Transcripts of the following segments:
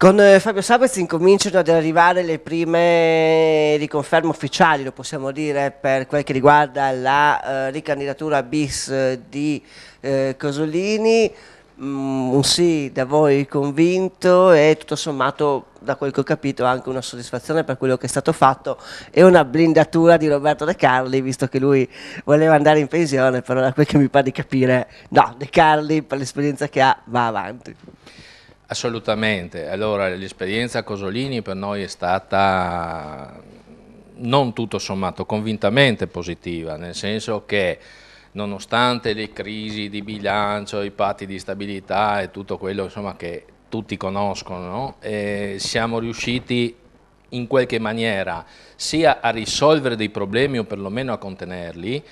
Con eh, Fabio Sabez incominciano ad arrivare le prime riconferme ufficiali, lo possiamo dire, per quel che riguarda la eh, ricandidatura bis eh, di eh, Cosolini. Mm, un sì da voi convinto e tutto sommato, da quel che ho capito, anche una soddisfazione per quello che è stato fatto e una blindatura di Roberto De Carli, visto che lui voleva andare in pensione, però da quel che mi pare di capire, no, De Carli per l'esperienza che ha va avanti. Assolutamente, allora l'esperienza Cosolini per noi è stata non tutto sommato convintamente positiva, nel senso che nonostante le crisi di bilancio, i patti di stabilità e tutto quello insomma, che tutti conoscono, no? eh, siamo riusciti in qualche maniera sia a risolvere dei problemi o perlomeno a contenerli,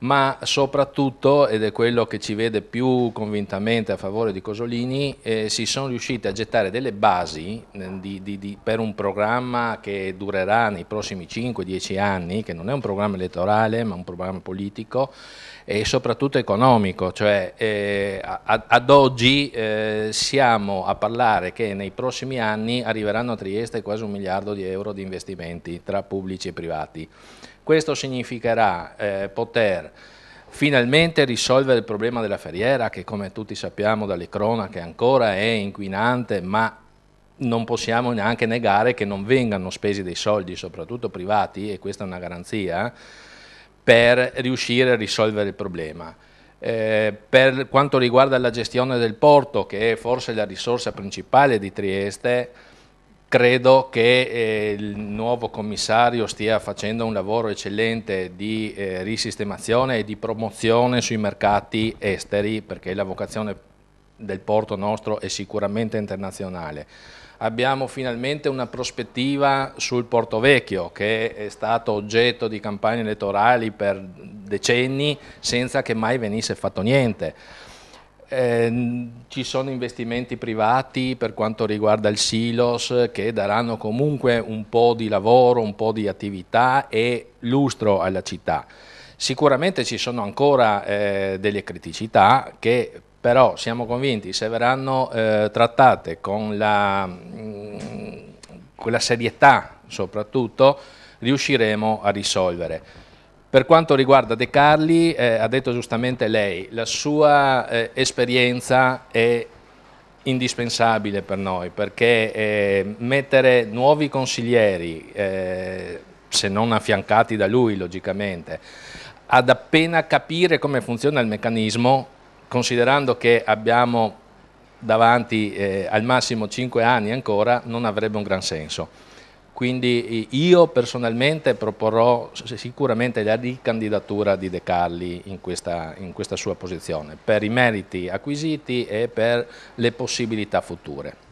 ma soprattutto, ed è quello che ci vede più convintamente a favore di Cosolini, eh, si sono riusciti a gettare delle basi eh, di, di, di, per un programma che durerà nei prossimi 5-10 anni, che non è un programma elettorale ma un programma politico e soprattutto economico, cioè eh, ad, ad oggi eh, siamo a parlare che nei prossimi anni arriveranno a Trieste quasi un miliardo di euro di investimenti tra pubblici e privati. Questo significherà eh, poter finalmente risolvere il problema della ferriera che come tutti sappiamo dalle cronache ancora è inquinante ma non possiamo neanche negare che non vengano spesi dei soldi, soprattutto privati, e questa è una garanzia, per riuscire a risolvere il problema. Eh, per quanto riguarda la gestione del porto, che è forse la risorsa principale di Trieste, Credo che eh, il nuovo commissario stia facendo un lavoro eccellente di eh, risistemazione e di promozione sui mercati esteri perché la vocazione del porto nostro è sicuramente internazionale. Abbiamo finalmente una prospettiva sul Porto Vecchio che è stato oggetto di campagne elettorali per decenni senza che mai venisse fatto niente Ehm, ci sono investimenti privati per quanto riguarda il silos che daranno comunque un po' di lavoro, un po' di attività e lustro alla città. Sicuramente ci sono ancora eh, delle criticità che però siamo convinti se verranno eh, trattate con la, mh, con la serietà soprattutto riusciremo a risolvere. Per quanto riguarda De Carli, eh, ha detto giustamente lei, la sua eh, esperienza è indispensabile per noi perché eh, mettere nuovi consiglieri, eh, se non affiancati da lui logicamente, ad appena capire come funziona il meccanismo, considerando che abbiamo davanti eh, al massimo 5 anni ancora, non avrebbe un gran senso. Quindi io personalmente proporrò sicuramente la ricandidatura di De Carli in questa, in questa sua posizione, per i meriti acquisiti e per le possibilità future.